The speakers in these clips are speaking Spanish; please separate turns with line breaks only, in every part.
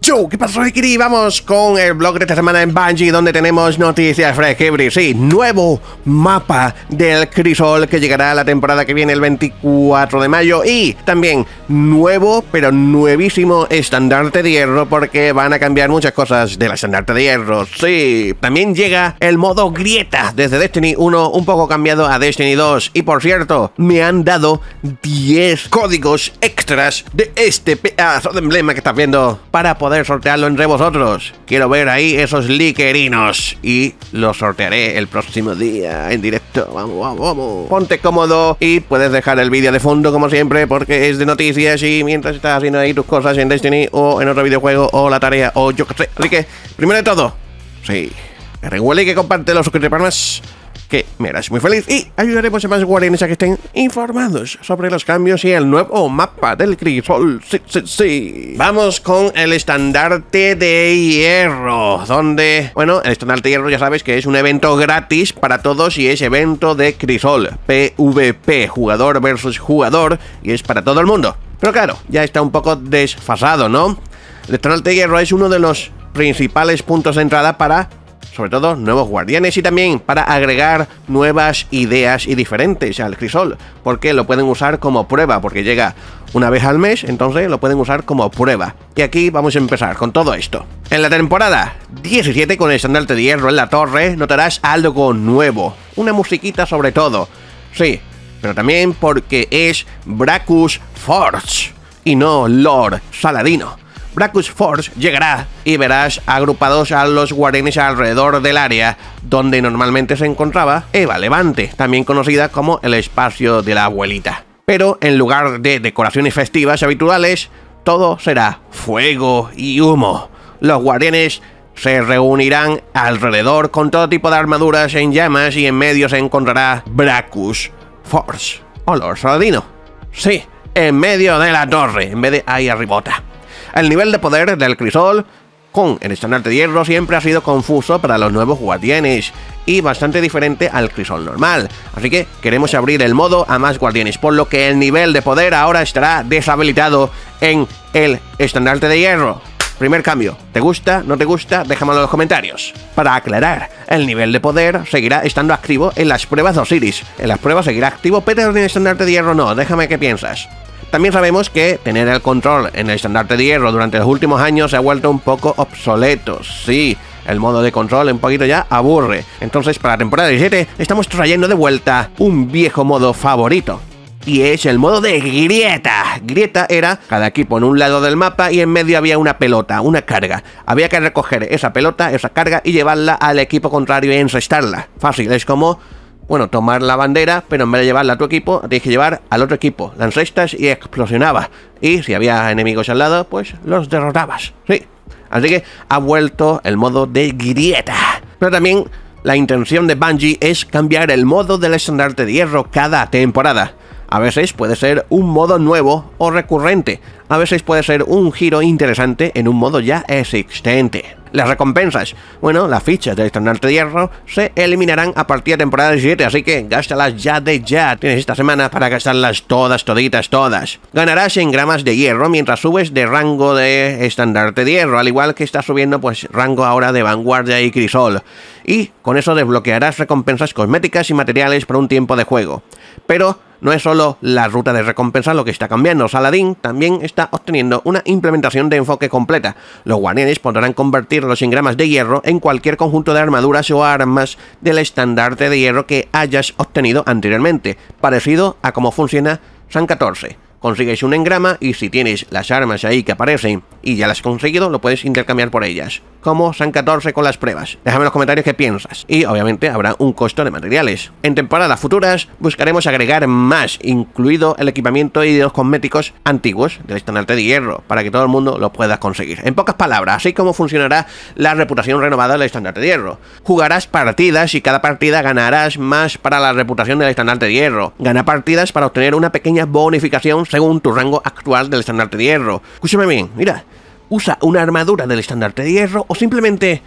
Yo, ¿qué pasó, Rikiri? Vamos con el blog de esta semana en Bungie, donde tenemos noticias fresquebris. Sí, nuevo mapa del Crisol que llegará la temporada que viene, el 24 de mayo. Y también nuevo, pero nuevísimo estandarte de hierro, porque van a cambiar muchas cosas del estandarte de hierro. Sí, también llega el modo grieta desde Destiny 1, un poco cambiado a Destiny 2. Y por cierto, me han dado 10 códigos extras de este pedazo de emblema que estás viendo para poder sortearlo entre vosotros. Quiero ver ahí esos liquerinos y los sortearé el próximo día en directo. Vamos, vamos, vamos. Ponte cómodo y puedes dejar el vídeo de fondo como siempre porque es de noticias y mientras estás haciendo ahí tus cosas en Destiny o en otro videojuego o la tarea o yo que sé. Así primero de todo, sí, y que comparte los para más que me harás muy feliz y ayudaremos a más guardianes a que estén informados sobre los cambios y el nuevo mapa del crisol. Sí, sí, sí. Vamos con el estandarte de hierro, donde, bueno, el estandarte de hierro ya sabes que es un evento gratis para todos y es evento de crisol, PvP, jugador versus jugador, y es para todo el mundo. Pero claro, ya está un poco desfasado, ¿no? El estandarte de hierro es uno de los principales puntos de entrada para sobre todo nuevos guardianes y también para agregar nuevas ideas y diferentes al crisol, porque lo pueden usar como prueba, porque llega una vez al mes, entonces lo pueden usar como prueba. Y aquí vamos a empezar con todo esto. En la temporada 17 con el estandarte de hierro en la torre notarás algo nuevo, una musiquita sobre todo. Sí, pero también porque es Bracus Forge y no Lord Saladino. Bracus Force llegará y verás agrupados a los guardianes alrededor del área donde normalmente se encontraba Eva Levante, también conocida como el espacio de la abuelita. Pero en lugar de decoraciones festivas habituales, todo será fuego y humo. Los guardianes se reunirán alrededor con todo tipo de armaduras en llamas y en medio se encontrará Bracus Force, olor Saladino Sí, en medio de la torre, en vez de ahí arribota. El nivel de poder del crisol con el estandarte de hierro siempre ha sido confuso para los nuevos guardianes y bastante diferente al crisol normal, así que queremos abrir el modo a más guardianes, por lo que el nivel de poder ahora estará deshabilitado en el estandarte de hierro. Primer cambio, ¿te gusta? ¿No te gusta? Déjamelo en los comentarios. Para aclarar, el nivel de poder seguirá estando activo en las pruebas de Osiris. En las pruebas seguirá activo, pero en el estandarte de hierro no, déjame qué piensas. También sabemos que tener el control en el estandarte de hierro durante los últimos años se ha vuelto un poco obsoleto. Sí, el modo de control un poquito ya aburre. Entonces, para la temporada 17 estamos trayendo de vuelta un viejo modo favorito, y es el modo de grieta. Grieta era cada equipo en un lado del mapa y en medio había una pelota, una carga. Había que recoger esa pelota, esa carga y llevarla al equipo contrario y encestarla. Fácil, es como bueno, tomar la bandera, pero en vez de llevarla a tu equipo, tienes que llevar al otro equipo. Las y explosionabas. Y si había enemigos al lado, pues los derrotabas. Sí. Así que ha vuelto el modo de grieta. Pero también la intención de Bungie es cambiar el modo del estandarte de hierro cada temporada. A veces puede ser un modo nuevo o recurrente. A veces puede ser un giro interesante en un modo ya existente. Las recompensas, bueno, las fichas del estandarte de hierro se eliminarán a partir de temporada 7, así que gástalas ya de ya. Tienes esta semana para gastarlas todas, toditas, todas. Ganarás en gramas de hierro mientras subes de rango de estandarte de hierro, al igual que estás subiendo pues rango ahora de vanguardia y crisol. Y con eso desbloquearás recompensas cosméticas y materiales por un tiempo de juego. Pero no es solo la ruta de recompensa lo que está cambiando, Saladin también está obteniendo una implementación de enfoque completa. Los guardianes podrán convertir los engramas de hierro en cualquier conjunto de armaduras o armas del estandarte de hierro que hayas obtenido anteriormente, parecido a cómo funciona San 14 consigues un engrama y si tienes las armas ahí que aparecen y ya las has conseguido, lo puedes intercambiar por ellas. Como San 14 con las pruebas. Déjame en los comentarios qué piensas. Y obviamente habrá un costo de materiales. En temporadas futuras buscaremos agregar más, incluido el equipamiento y los cosméticos antiguos del estandarte de hierro, para que todo el mundo lo pueda conseguir. En pocas palabras, así como funcionará la reputación renovada del estandarte de hierro. Jugarás partidas y cada partida ganarás más para la reputación del estandarte de hierro. Gana partidas para obtener una pequeña bonificación según tu rango actual del estandarte de hierro. Escúchame bien, mira, usa una armadura del estandarte de hierro o simplemente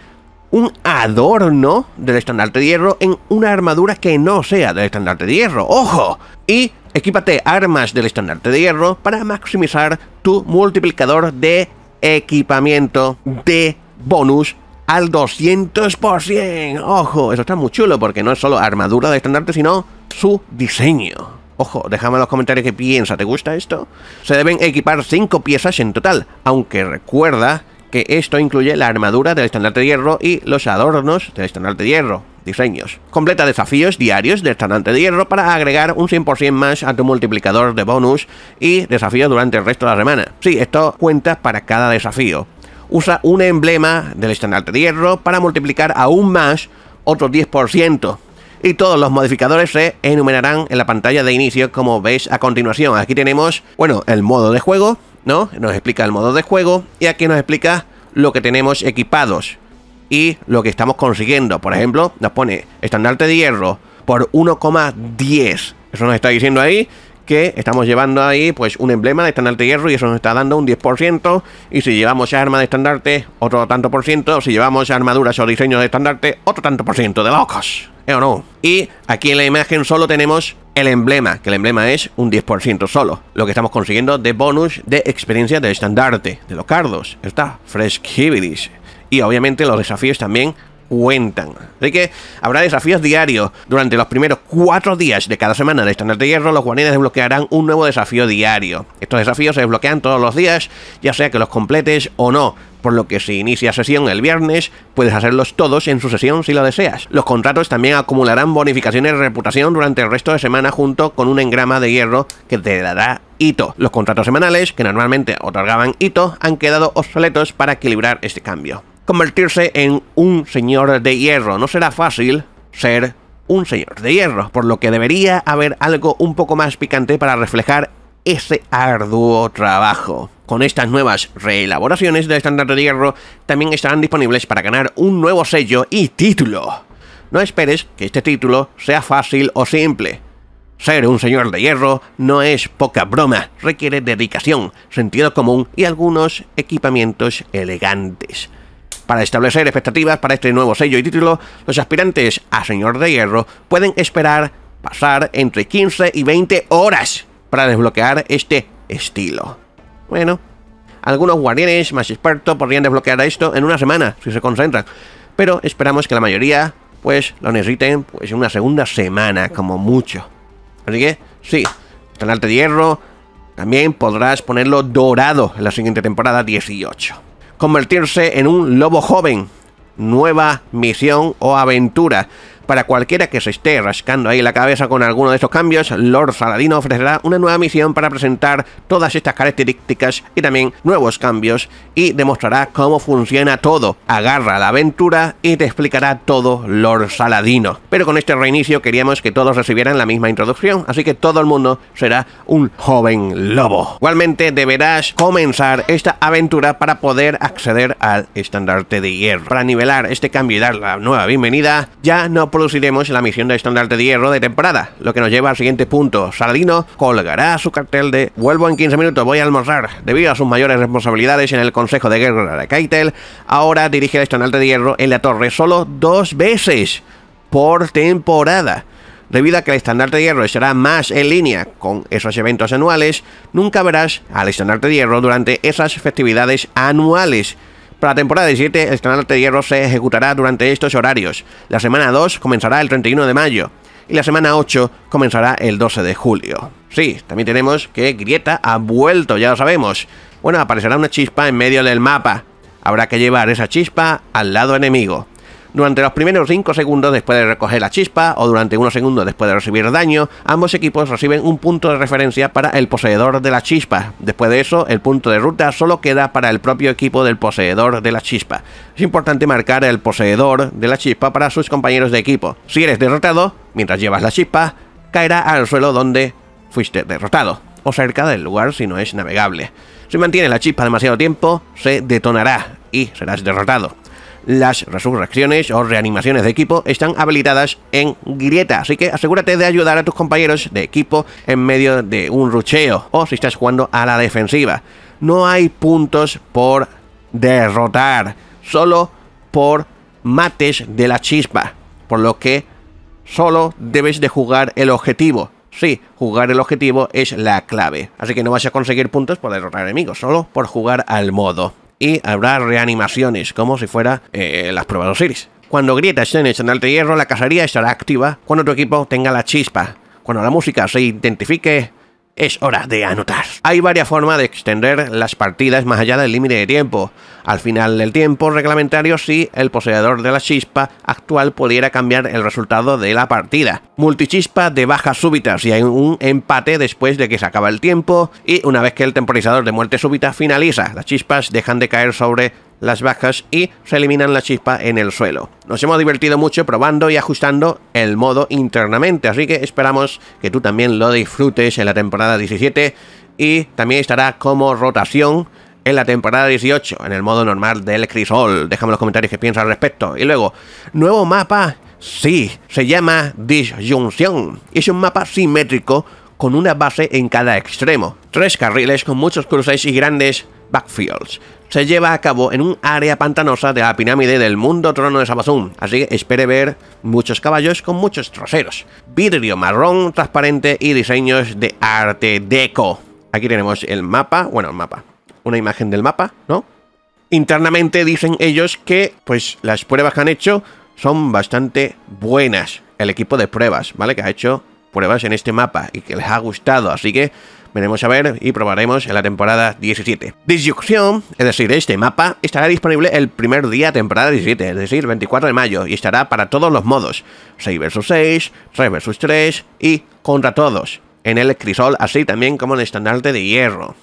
un adorno del estandarte de hierro en una armadura que no sea del estandarte de hierro. ¡Ojo! Y equípate armas del estandarte de hierro para maximizar tu multiplicador de equipamiento de bonus al 200%. Ojo, eso está muy chulo porque no es solo armadura del estandarte, sino su diseño. Ojo, déjame en los comentarios qué piensa, ¿te gusta esto? Se deben equipar 5 piezas en total, aunque recuerda que esto incluye la armadura del estandarte de hierro y los adornos del estandarte de hierro, diseños. Completa desafíos diarios del estandarte de hierro para agregar un 100% más a tu multiplicador de bonus y desafíos durante el resto de la semana. Sí, esto cuenta para cada desafío. Usa un emblema del estandarte de hierro para multiplicar aún más otro 10% y todos los modificadores se enumerarán en la pantalla de inicio como veis a continuación. Aquí tenemos, bueno, el modo de juego, ¿no? Nos explica el modo de juego y aquí nos explica lo que tenemos equipados y lo que estamos consiguiendo. Por ejemplo, nos pone estandarte de hierro por 1,10. Eso nos está diciendo ahí que estamos llevando ahí pues un emblema de estandarte hierro y eso nos está dando un 10%. Y si llevamos arma de estandarte, otro tanto por ciento. Si llevamos armaduras o diseños de estandarte, otro tanto por ciento. De locos. ¿Eh o no? Y aquí en la imagen solo tenemos el emblema, que el emblema es un 10% solo. Lo que estamos consiguiendo de bonus de experiencia de estandarte, de los cardos. Está Hibidis. Y obviamente los desafíos también cuentan. Así que habrá desafíos diarios. Durante los primeros cuatro días de cada semana de estándar de Hierro, los guardianes desbloquearán un nuevo desafío diario. Estos desafíos se desbloquean todos los días, ya sea que los completes o no. Por lo que si inicia sesión el viernes, puedes hacerlos todos en su sesión si lo deseas. Los contratos también acumularán bonificaciones de reputación durante el resto de semana junto con un engrama de hierro que te dará Hito. Los contratos semanales, que normalmente otorgaban Hito, han quedado obsoletos para equilibrar este cambio convertirse en un señor de hierro. No será fácil ser un señor de hierro, por lo que debería haber algo un poco más picante para reflejar ese arduo trabajo. Con estas nuevas reelaboraciones del estándar de hierro, también estarán disponibles para ganar un nuevo sello y título. No esperes que este título sea fácil o simple. Ser un señor de hierro no es poca broma, requiere dedicación, sentido común y algunos equipamientos elegantes. Para establecer expectativas para este nuevo sello y título, los aspirantes a Señor de Hierro pueden esperar pasar entre 15 y 20 horas para desbloquear este estilo. Bueno, algunos guardianes más expertos podrían desbloquear esto en una semana, si se concentran. Pero esperamos que la mayoría, pues, lo necesiten pues, en una segunda semana, como mucho. Así que, sí, arte de hierro, también podrás ponerlo dorado en la siguiente temporada 18 convertirse en un lobo joven. Nueva misión o aventura. Para cualquiera que se esté rascando ahí la cabeza con alguno de estos cambios, Lord Saladino ofrecerá una nueva misión para presentar todas estas características y también nuevos cambios y demostrará cómo funciona todo. Agarra la aventura y te explicará todo Lord Saladino. Pero con este reinicio queríamos que todos recibieran la misma introducción, así que todo el mundo será un joven lobo. Igualmente deberás comenzar esta aventura para poder acceder al estandarte de hierro. Para nivelar este cambio y dar la nueva bienvenida, ya no introduciremos la misión de estandarte de hierro de temporada, lo que nos lleva al siguiente punto. Saladino colgará su cartel de vuelvo en 15 minutos, voy a almorzar. Debido a sus mayores responsabilidades en el Consejo de Guerra de Keitel, ahora dirige el estandarte de hierro en la torre solo dos veces por temporada. Debido a que el estandarte de hierro estará más en línea con esos eventos anuales, nunca verás al estandarte de hierro durante esas festividades anuales. Para la temporada 17, el canal de hierro se ejecutará durante estos horarios. La semana 2 comenzará el 31 de mayo y la semana 8 comenzará el 12 de julio. Sí, también tenemos que Grieta ha vuelto, ya lo sabemos. Bueno, aparecerá una chispa en medio del mapa. Habrá que llevar esa chispa al lado enemigo. Durante los primeros 5 segundos después de recoger la chispa o durante unos segundos después de recibir daño, ambos equipos reciben un punto de referencia para el poseedor de la chispa. Después de eso, el punto de ruta solo queda para el propio equipo del poseedor de la chispa. Es importante marcar el poseedor de la chispa para sus compañeros de equipo. Si eres derrotado, mientras llevas la chispa, caerá al suelo donde fuiste derrotado, o cerca del lugar si no es navegable. Si mantienes la chispa demasiado tiempo, se detonará y serás derrotado las resurrecciones o reanimaciones de equipo están habilitadas en grieta, así que asegúrate de ayudar a tus compañeros de equipo en medio de un rucheo o si estás jugando a la defensiva. No hay puntos por derrotar, solo por mates de la chispa, por lo que solo debes de jugar el objetivo. Sí, jugar el objetivo es la clave, así que no vas a conseguir puntos por derrotar enemigos, solo por jugar al modo y habrá reanimaciones, como si fuera eh, las pruebas de Osiris. Cuando grietas esté en el hierro, la cacería estará activa cuando tu equipo tenga la chispa. Cuando la música se identifique es hora de anotar. Hay varias formas de extender las partidas más allá del límite de tiempo. Al final del tiempo reglamentario si el poseedor de la chispa actual pudiera cambiar el resultado de la partida. Multichispa de bajas súbitas si hay un empate después de que se acaba el tiempo y una vez que el temporizador de muerte súbita finaliza, las chispas dejan de caer sobre las bajas y se eliminan la chispa en el suelo. Nos hemos divertido mucho probando y ajustando el modo internamente, así que esperamos que tú también lo disfrutes en la temporada 17 y también estará como rotación en la temporada 18, en el modo normal del crisol. Déjame los comentarios que piensas al respecto. Y luego, nuevo mapa, sí, se llama Disjunción. Es un mapa simétrico con una base en cada extremo. Tres carriles con muchos cruces y grandes backfields se lleva a cabo en un área pantanosa de la pirámide del mundo trono de Sabazún, así que espere ver muchos caballos con muchos troceros, vidrio marrón transparente y diseños de arte deco. Aquí tenemos el mapa, bueno, el mapa, una imagen del mapa, ¿no? Internamente dicen ellos que, pues, las pruebas que han hecho son bastante buenas. El equipo de pruebas, ¿vale? Que ha hecho pruebas en este mapa y que les ha gustado, así que veremos a ver y probaremos en la temporada 17. Disyucción, es decir, este mapa, estará disponible el primer día de temporada 17, es decir, 24 de mayo, y estará para todos los modos, 6 vs 6, 3 vs 3 y contra todos, en el crisol, así también como en el estandarte de hierro.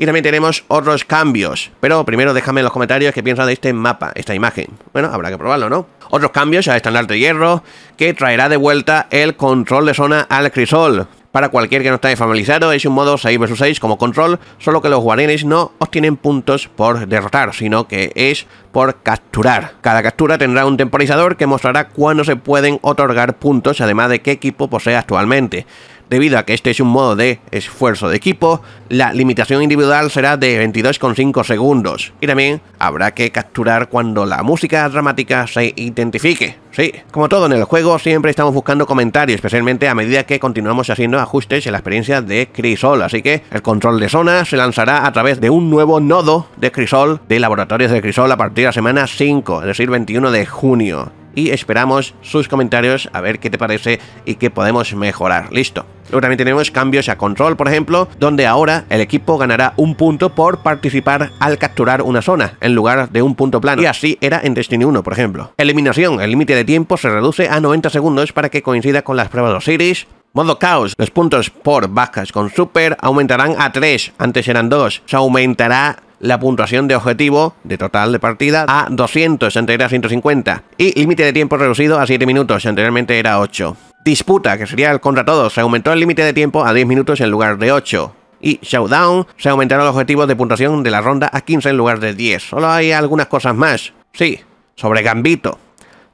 Y también tenemos otros cambios. Pero primero déjame en los comentarios qué piensan de este mapa, esta imagen. Bueno, habrá que probarlo, ¿no? Otros cambios al estandarte de hierro, que traerá de vuelta el control de zona al crisol. Para cualquier que no esté familiarizado, es un modo 6 vs 6 como control, solo que los guarenes no obtienen puntos por derrotar, sino que es por capturar. Cada captura tendrá un temporizador que mostrará cuándo se pueden otorgar puntos, además de qué equipo posee actualmente. Debido a que este es un modo de esfuerzo de equipo, la limitación individual será de 22,5 segundos. Y también habrá que capturar cuando la música dramática se identifique. Sí, como todo en el juego, siempre estamos buscando comentarios, especialmente a medida que continuamos haciendo ajustes en la experiencia de Crisol. Así que el control de zona se lanzará a través de un nuevo nodo de Crisol de laboratorios de Crisol a partir de la semana 5, es decir, 21 de junio y esperamos sus comentarios a ver qué te parece y qué podemos mejorar. Listo. Luego también tenemos cambios a control, por ejemplo, donde ahora el equipo ganará un punto por participar al capturar una zona en lugar de un punto plano. Y así era en Destiny 1, por ejemplo. Eliminación. El límite de tiempo se reduce a 90 segundos para que coincida con las pruebas de Osiris. Modo caos, los puntos por bajas con super aumentarán a 3, antes eran 2, se aumentará la puntuación de objetivo de total de partida a 200, anterior a 150, y límite de tiempo reducido a 7 minutos, anteriormente era 8. Disputa, que sería el contra todos, se aumentó el límite de tiempo a 10 minutos en lugar de 8. Y Showdown se aumentaron los objetivos de puntuación de la ronda a 15 en lugar de 10. Solo hay algunas cosas más. Sí, sobre Gambito.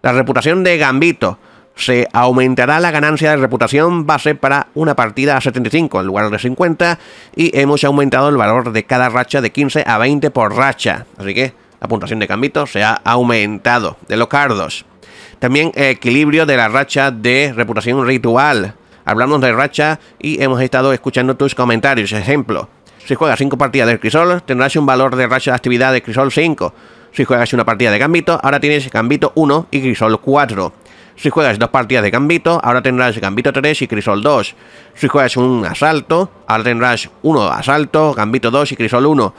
La reputación de Gambito se aumentará la ganancia de reputación base para una partida a 75 en lugar de 50 y hemos aumentado el valor de cada racha de 15 a 20 por racha. Así que la puntuación de Gambito se ha aumentado de los cardos. También equilibrio de la racha de reputación ritual. Hablamos de racha y hemos estado escuchando tus comentarios. Ejemplo, si juegas 5 partidas de crisol, tendrás un valor de racha de actividad de crisol 5. Si juegas una partida de gambito, ahora tienes gambito 1 y crisol 4. Si juegas dos partidas de Gambito, ahora tendrás Gambito 3 y Crisol 2. Si juegas un asalto, ahora tendrás uno asalto, Gambito 2 y Crisol 1.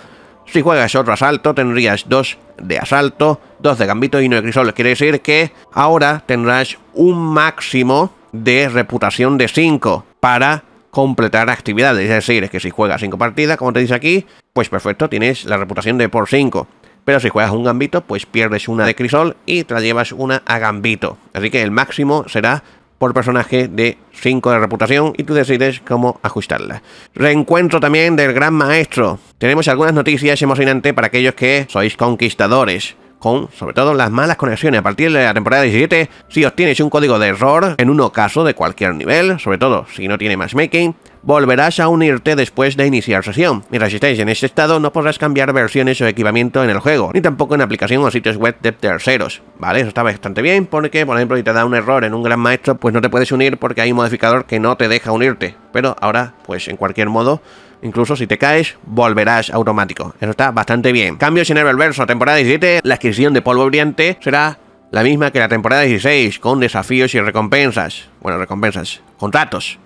Si juegas otro asalto, tendrías dos de asalto, dos de Gambito y uno de Crisol. Quiere decir que ahora tendrás un máximo de reputación de 5 para completar actividades. Es decir, que si juegas 5 partidas, como te dice aquí, pues perfecto, tienes la reputación de por 5. Pero si juegas un gambito, pues pierdes una de crisol y te la llevas una a gambito. Así que el máximo será por personaje de 5 de reputación y tú decides cómo ajustarla. Reencuentro también del gran maestro. Tenemos algunas noticias emocionantes para aquellos que sois conquistadores. Con, sobre todo, las malas conexiones. A partir de la temporada 17, si obtienes un código de error en uno caso de cualquier nivel, sobre todo si no tiene matchmaking, volverás a unirte después de iniciar sesión. Mientras resistencia en este estado, no podrás cambiar versiones o equipamiento en el juego, ni tampoco en aplicación o sitios web de terceros. Vale, eso está bastante bien, porque, por ejemplo, si te da un error en un gran maestro, pues no te puedes unir porque hay un modificador que no te deja unirte. Pero ahora, pues en cualquier modo, Incluso si te caes, volverás automático. Eso está bastante bien. Cambios en el verso, temporada 17. La adquisición de polvo brillante será la misma que la temporada 16, con desafíos y recompensas. Bueno, recompensas, contratos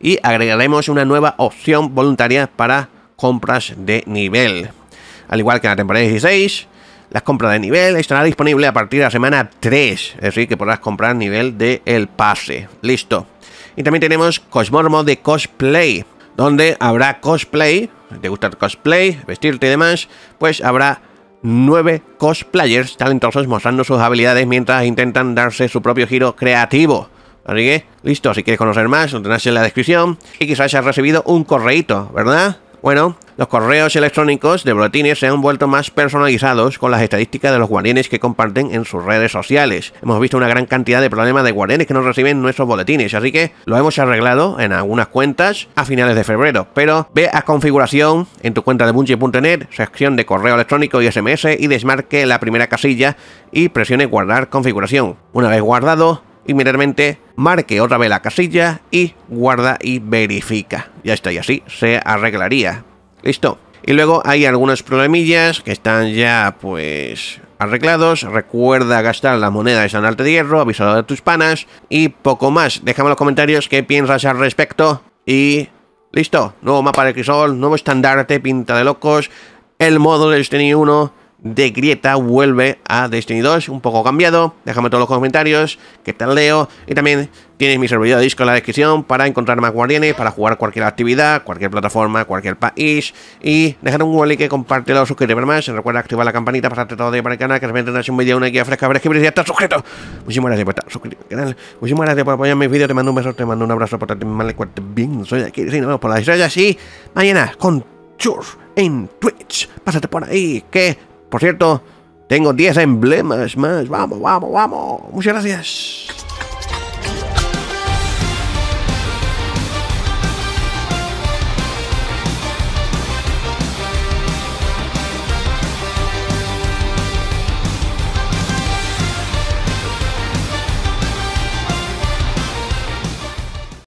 y agregaremos una nueva opción voluntaria para compras de nivel. Al igual que en la temporada 16, las compras de nivel estarán disponibles a partir de la semana 3, es decir, que podrás comprar nivel del el pase. Listo. Y también tenemos Cosmormo de cosplay, donde habrá cosplay, si te gusta el cosplay, vestirte y demás, pues habrá nueve cosplayers talentosos mostrando sus habilidades mientras intentan darse su propio giro creativo. Así que, listo, si quieres conocer más, lo tenés en la descripción. Y quizás hayas recibido un correíto, ¿verdad? Bueno, los correos electrónicos de boletines se han vuelto más personalizados con las estadísticas de los guardianes que comparten en sus redes sociales. Hemos visto una gran cantidad de problemas de guardianes que no reciben nuestros boletines, así que lo hemos arreglado en algunas cuentas a finales de febrero. Pero ve a configuración en tu cuenta de Bungie.net, sección de correo electrónico y SMS y desmarque la primera casilla y presione guardar configuración. Una vez guardado, inmediatamente marque otra vez la casilla y guarda y verifica. Ya está, y así se arreglaría. Listo. Y luego hay algunos problemillas que están ya pues arreglados. Recuerda gastar la moneda de San de Hierro, avisado de tus panas y poco más. Déjame en los comentarios qué piensas al respecto y listo. Nuevo mapa de crisol, nuevo estandarte, pinta de locos, el modo del Destiny 1 de Grieta vuelve a Destiny 2, un poco cambiado. Déjame todos los comentarios, que tal leo. Y también tienes mi servidor de disco en la descripción para encontrar más guardianes, para jugar cualquier actividad, cualquier plataforma, cualquier país. Y dejar un like, compártelo, suscribirme más. Recuerda activar la campanita, para pasarte todo día para el canal, que repente tendrás un vídeo, una guía fresca, verás que ya está suscrito. Muchísimas gracias por estar suscrito al canal. Muchísimas gracias por apoyar mis vídeos. Te mando un beso, te mando un abrazo, por mal bien. Soy aquí, sí, vemos por las estrellas y mañana con Chur en Twitch. Pásate por ahí, que por cierto, tengo 10 emblemas más. Vamos, vamos, vamos. Muchas gracias.